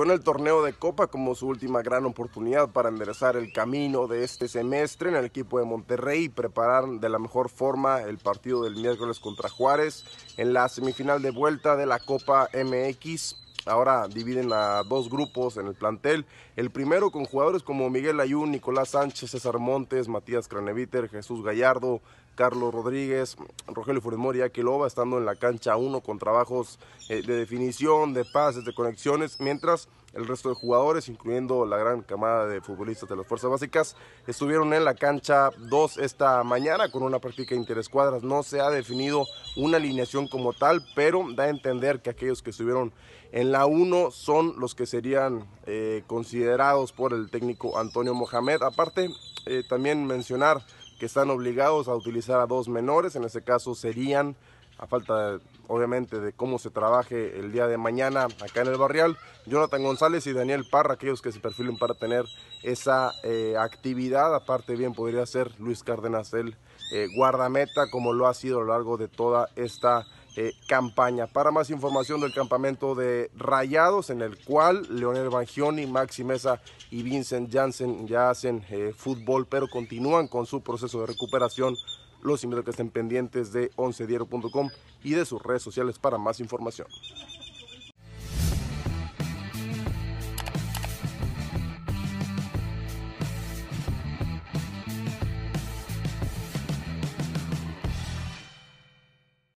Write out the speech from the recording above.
Con el torneo de Copa como su última gran oportunidad para enderezar el camino de este semestre en el equipo de Monterrey y preparar de la mejor forma el partido del miércoles contra Juárez en la semifinal de vuelta de la Copa MX ahora dividen a dos grupos en el plantel. El primero con jugadores como Miguel Ayun, Nicolás Sánchez, César Montes, Matías Craneviter, Jesús Gallardo, Carlos Rodríguez, Rogelio que y Aquiloba, estando en la cancha 1 con trabajos eh, de definición, de pases, de conexiones, mientras el resto de jugadores, incluyendo la gran camada de futbolistas de las fuerzas básicas, estuvieron en la cancha 2 esta mañana con una práctica interescuadras. No se ha definido una alineación como tal, pero da a entender que aquellos que estuvieron en la 1 son los que serían eh, considerados por el técnico Antonio Mohamed. Aparte, eh, también mencionar que están obligados a utilizar a dos menores, en ese caso serían, a falta obviamente de cómo se trabaje el día de mañana acá en el barrial, Jonathan González y Daniel Parra, aquellos que se perfilen para tener esa eh, actividad, aparte bien podría ser Luis Cárdenas el eh, guardameta, como lo ha sido a lo largo de toda esta eh, campaña. Para más información del campamento de Rayados, en el cual Leonel Bangioni, Maxi Mesa y Vincent Jansen ya hacen eh, fútbol, pero continúan con su proceso de recuperación. Los invito a que estén pendientes de 11 y de sus redes sociales para más información.